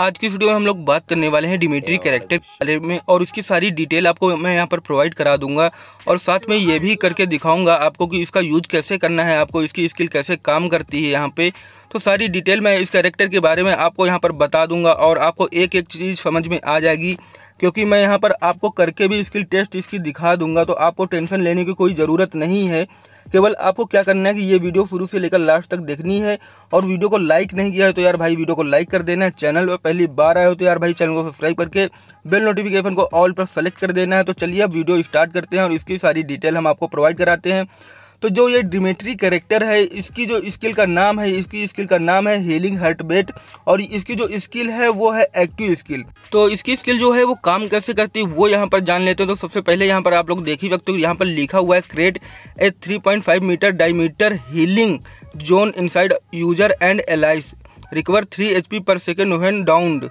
आज की वीडियो में हम लोग बात करने वाले हैं डिमिट्री कैरेक्टर के बारे में और उसकी सारी डिटेल आपको मैं यहाँ पर प्रोवाइड करा दूंगा और साथ में ये भी करके दिखाऊंगा आपको कि इसका यूज कैसे करना है आपको इसकी स्किल कैसे काम करती है यहाँ पे तो सारी डिटेल मैं इस कैरेक्टर के बारे में आपको यहाँ पर बता दूंगा और आपको एक एक चीज़ समझ में आ जाएगी क्योंकि मैं यहाँ पर आपको करके भी स्किल टेस्ट इसकी दिखा दूंगा तो आपको टेंशन लेने की कोई ज़रूरत नहीं है केवल आपको क्या करना है कि ये वीडियो शुरू से लेकर लास्ट तक देखनी है और वीडियो को लाइक नहीं किया है तो यार भाई वीडियो को लाइक कर देना है चैनल पर पहली बार आए हो तो यार भाई चैनल को सब्सक्राइब करके बेल नोटिफिकेशन को ऑल पर सेलेक्ट कर देना है तो चलिए अब वीडियो स्टार्ट करते हैं और इसकी सारी डिटेल हम आपको प्रोवाइड कराते हैं तो जो ये डिमेट्री करेक्टर है इसकी जो स्किल का नाम है इसकी स्किल का नाम है हीलिंग हर्टबेट और इसकी जो स्किल है वो है एक्टिव स्किल तो इसकी स्किल जो है वो काम कैसे करती है वो यहाँ पर जान लेते हैं तो सबसे पहले यहाँ पर आप लोग देख ही सकते हो यहाँ पर लिखा हुआ है create a 3.5 metre diameter healing zone inside user and allies recover three H per second when downed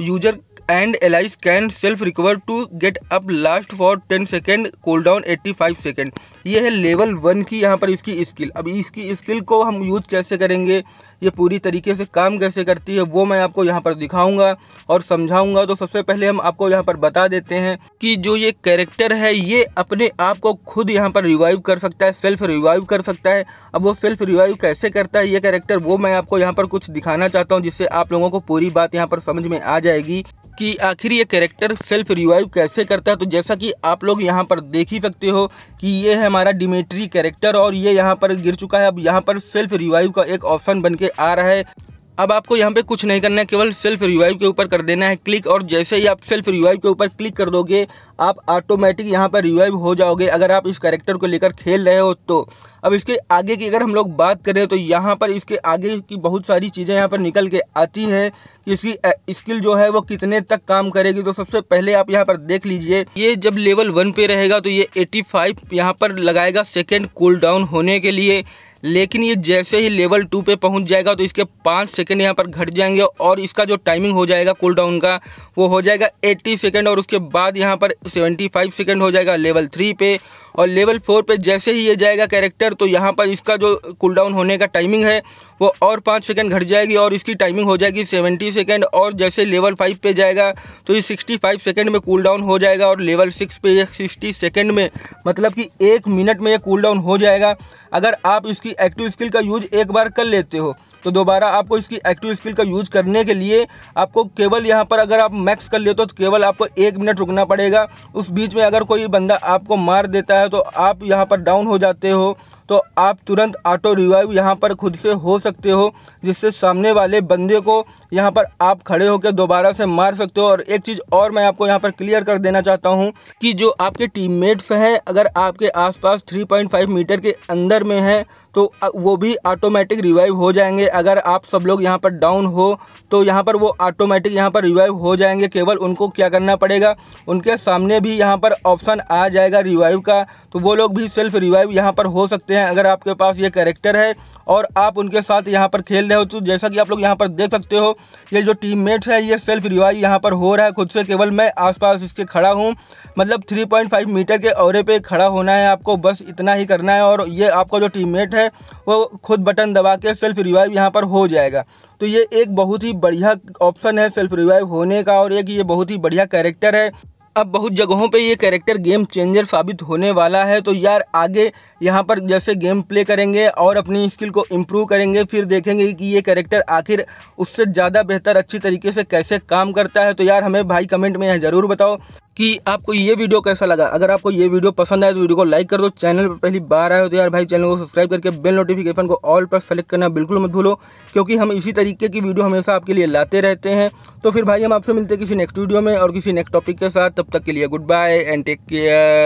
user and allies can self recover to get up last for 10 second cool down 85 second ये है level one की यहाँ पर इसकी skill अब इसकी skill को हम यूज कैसे करेंगे ये पूरी तरीके से काम कैसे करती है वो मैं आपको यहाँ पर दिखाऊंगा और समझाऊंगा तो सबसे पहले हम आपको यहाँ पर बता देते हैं कि जो ये कैरेक्टर है ये अपने आप को खुद यहाँ पर रिवाइव कर सकता है सेल्फ रिवाइव कर सकता है अब वो सेल्फ रिवाइव कैसे करता है ये कैरेक्टर वो मैं आपको यहाँ पर कुछ दिखाना चाहता हूँ जिससे आप लोगों को पूरी बात यहाँ पर समझ में आ जाएगी कि आखिर ये कैरेक्टर सेल्फ रिवाइव कैसे करता है तो जैसा कि आप लोग यहाँ पर देख ही सकते हो कि ये है हमारा डिमेट्री कैरेक्टर और ये यहाँ पर गिर चुका है अब यहाँ पर सेल्फ रिवाइव का एक ऑप्शन बन के आ रहा है अब आपको यहाँ पे कुछ नहीं करना है केवल सेल्फ रिवाइव के ऊपर कर देना है क्लिक और जैसे ही आप सेल्फ रिवाइव के ऊपर क्लिक कर दोगे आप ऑटोमेटिक यहाँ पर रिवाइव हो जाओगे अगर आप इस कैरेक्टर को लेकर खेल रहे हो तो अब इसके आगे की अगर हम लोग बात करें तो यहाँ पर इसके आगे की बहुत सारी चीज़ें यहाँ पर निकल के आती हैं कि इसकी स्किल जो है वो कितने तक काम करेगी तो सबसे पहले आप यहाँ पर देख लीजिए ये जब लेवल वन पे रहेगा तो ये एट्टी फाइव यहाँ पर लगाएगा सेकेंड कूल डाउन होने के लिए लेकिन ये जैसे ही लेवल टू पे पहुंच जाएगा तो इसके पाँच सेकेंड यहाँ पर घट जाएंगे और इसका जो टाइमिंग हो जाएगा कूल डाउन का वो हो जाएगा एट्टी सेकेंड और उसके बाद यहाँ पर सेवेंटी फाइव सेकेंड हो जाएगा लेवल थ्री पे और लेवल फोर पे जैसे ही ये जाएगा कैरेक्टर तो यहाँ पर इसका जो कूल डाउन होने का टाइमिंग है वो और पाँच सेकेंड घट जाएगी और इसकी टाइमिंग हो जाएगी सेवेंटी सेकेंड और जैसे लेवल फाइव पे जाएगा तो ये सिक्सटी फाइव सेकेंड में कूल डाउन हो जाएगा और लेवल सिक्स पे सिक्सटी सेकेंड में मतलब कि एक मिनट में ये कूल डाउन हो जाएगा अगर आप इसकी एक्टिव स्किल का यूज एक बार कर लेते हो तो दोबारा आपको इसकी एक्टिव स्किल का यूज करने के लिए आपको केवल यहाँ पर अगर आप मैक्स कर लेते हो तो केवल आपको एक मिनट रुकना पड़ेगा उस बीच में अगर कोई बंदा आपको मार देता है है तो आप यहाँ पर डाउन हो जाते हो तो आप तुरंत ऑटो रिवाइव यहाँ पर खुद से हो सकते हो जिससे सामने वाले बंदे को यहाँ पर आप खड़े होकर दोबारा से मार सकते हो और एक चीज़ और मैं आपको यहाँ पर क्लियर कर देना चाहता हूँ कि जो आपके टीममेट्स हैं अगर आपके आसपास 3.5 मीटर के अंदर में हैं तो वो भी ऑटोमेटिक रिवाइव हो जाएंगे अगर आप सब लोग यहाँ पर डाउन हो तो यहाँ पर वो ऑटोमेटिक यहाँ पर रिवाइव हो जाएंगे केवल उनको क्या करना पड़ेगा उनके सामने भी यहाँ पर ऑप्शन आ जाएगा रिवाइव का तो वो लोग भी सेल्फ रिवाइव यहाँ पर हो सकते सकते हैं अगर आपके पास ये कैरेक्टर है और आप उनके साथ यहाँ पर खेल रहे हो तो जैसा कि आप लोग यहाँ पर देख सकते हो ये जो टीममेट्स है ये सेल्फ रिवाइव यहाँ पर हो रहा है खुद से केवल मैं आसपास इसके खड़ा हूँ मतलब 3.5 मीटर के औरे पे खड़ा होना है आपको बस इतना ही करना है और ये आपका जो टीममेट है वो खुद बटन दबा के सेल्फ रिवाइव यहाँ पर हो जाएगा तो ये एक बहुत ही बढ़िया ऑप्शन है सेल्फ रिवाइव होने का और एक ये बहुत ही बढ़िया कैरेक्टर है अब बहुत जगहों पे ये कैरेक्टर गेम चेंजर साबित होने वाला है तो यार आगे यहाँ पर जैसे गेम प्ले करेंगे और अपनी स्किल को इम्प्रूव करेंगे फिर देखेंगे कि ये कैरेक्टर आखिर उससे ज़्यादा बेहतर अच्छी तरीके से कैसे काम करता है तो यार हमें भाई कमेंट में यह ज़रूर बताओ कि आपको ये वीडियो कैसा लगा अगर आपको ये वीडियो पसंद आए तो वीडियो को लाइक कर दो चैनल पर पहली बार आए हो तो यार भाई चैनल को सब्सक्राइब करके बेल नोटिफिकेशन को ऑल पर सेलेक्ट करना बिल्कुल मत भूलो क्योंकि हम इसी तरीके की वीडियो हमेशा आपके लिए लाते रहते हैं तो फिर भाई हम आपसे मिलते हैं किसी नेक्स्ट वीडियो में और किसी नेक्स्ट टॉपिक के साथ तब तक के लिए goodbye and take care